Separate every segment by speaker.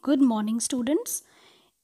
Speaker 1: Good morning, students.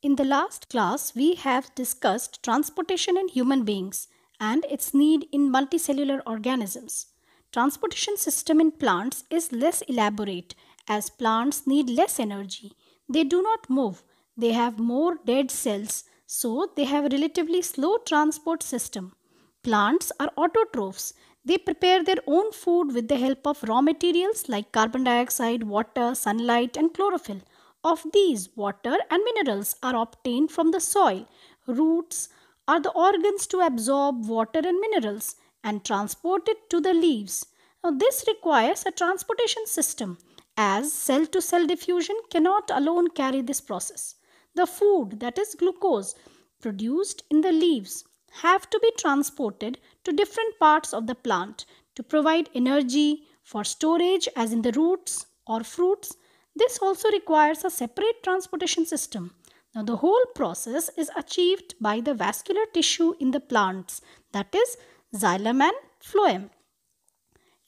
Speaker 1: In the last class, we have discussed transportation in human beings and its need in multicellular organisms. Transportation system in plants is less elaborate as plants need less energy. They do not move. They have more dead cells, so they have a relatively slow transport system. Plants are autotrophs. They prepare their own food with the help of raw materials like carbon dioxide, water, sunlight and chlorophyll. Of these, water and minerals are obtained from the soil. Roots are the organs to absorb water and minerals and transport it to the leaves. Now, this requires a transportation system as cell to cell diffusion cannot alone carry this process. The food, that is glucose, produced in the leaves have to be transported to different parts of the plant to provide energy for storage as in the roots or fruits this also requires a separate transportation system. Now the whole process is achieved by the vascular tissue in the plants that is xylem and phloem.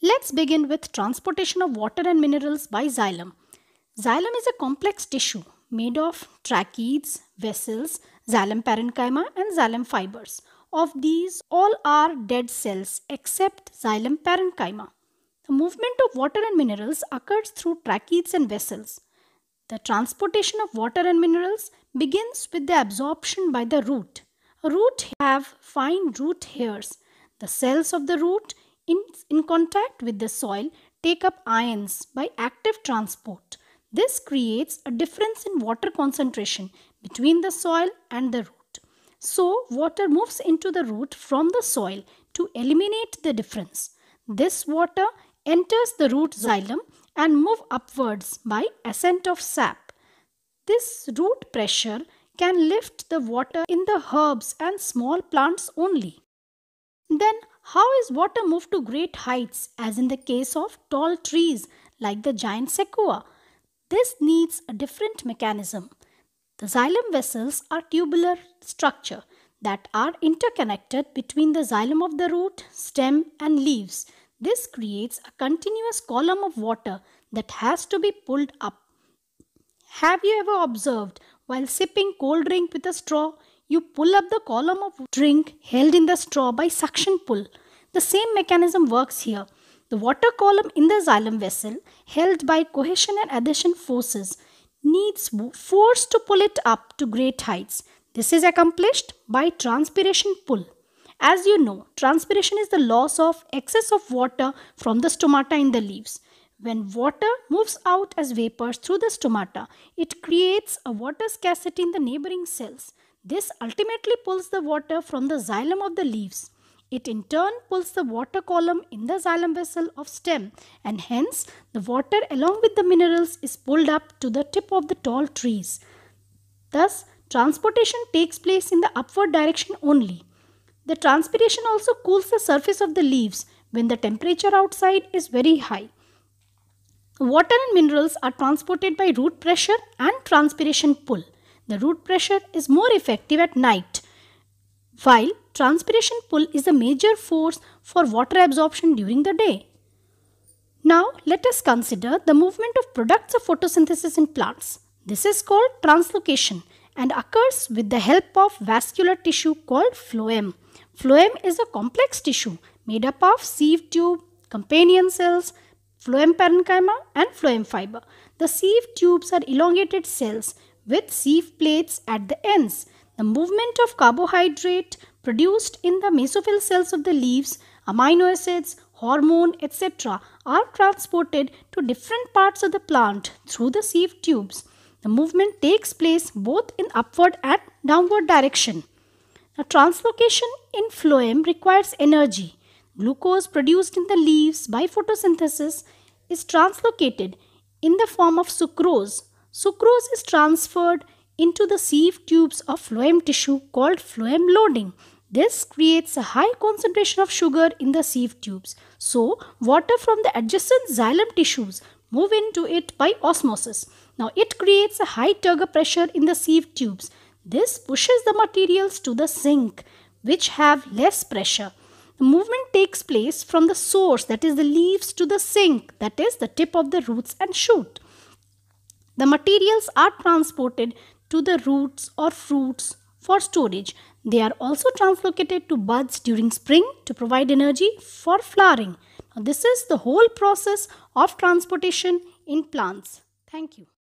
Speaker 1: Let's begin with transportation of water and minerals by xylem. Xylem is a complex tissue made of tracheids, vessels, xylem parenchyma and xylem fibers. Of these all are dead cells except xylem parenchyma. The movement of water and minerals occurs through tracheids and vessels. The transportation of water and minerals begins with the absorption by the root. Root have fine root hairs. The cells of the root in, in contact with the soil take up ions by active transport. This creates a difference in water concentration between the soil and the root. So, water moves into the root from the soil to eliminate the difference. This water enters the root xylem and move upwards by ascent of sap. This root pressure can lift the water in the herbs and small plants only. Then how is water moved to great heights as in the case of tall trees like the giant sequoia? This needs a different mechanism. The xylem vessels are tubular structure that are interconnected between the xylem of the root, stem and leaves this creates a continuous column of water that has to be pulled up. Have you ever observed while sipping cold drink with a straw, you pull up the column of drink held in the straw by suction pull? The same mechanism works here. The water column in the xylem vessel, held by cohesion and adhesion forces, needs force to pull it up to great heights. This is accomplished by transpiration pull. As you know, transpiration is the loss of excess of water from the stomata in the leaves. When water moves out as vapors through the stomata, it creates a water scarcity in the neighboring cells. This ultimately pulls the water from the xylem of the leaves. It in turn pulls the water column in the xylem vessel of stem and hence the water along with the minerals is pulled up to the tip of the tall trees. Thus, transportation takes place in the upward direction only. The transpiration also cools the surface of the leaves when the temperature outside is very high. Water and minerals are transported by root pressure and transpiration pull. The root pressure is more effective at night, while transpiration pull is a major force for water absorption during the day. Now, let us consider the movement of products of photosynthesis in plants. This is called translocation and occurs with the help of vascular tissue called phloem. Phloem is a complex tissue made up of sieve tube, companion cells, phloem parenchyma and phloem fiber. The sieve tubes are elongated cells with sieve plates at the ends. The movement of carbohydrate produced in the mesophyll cells of the leaves, amino acids, hormone, etc. are transported to different parts of the plant through the sieve tubes. The movement takes place both in upward and downward direction. Now, translocation in phloem requires energy. Glucose produced in the leaves by photosynthesis is translocated in the form of sucrose. Sucrose is transferred into the sieve tubes of phloem tissue called phloem loading. This creates a high concentration of sugar in the sieve tubes. So, water from the adjacent xylem tissues move into it by osmosis. Now, it creates a high turgor pressure in the sieve tubes this pushes the materials to the sink, which have less pressure. The movement takes place from the source, that is the leaves, to the sink, that is the tip of the roots and shoot. The materials are transported to the roots or fruits for storage. They are also translocated to buds during spring to provide energy for flowering. Now, this is the whole process of transportation in plants. Thank you.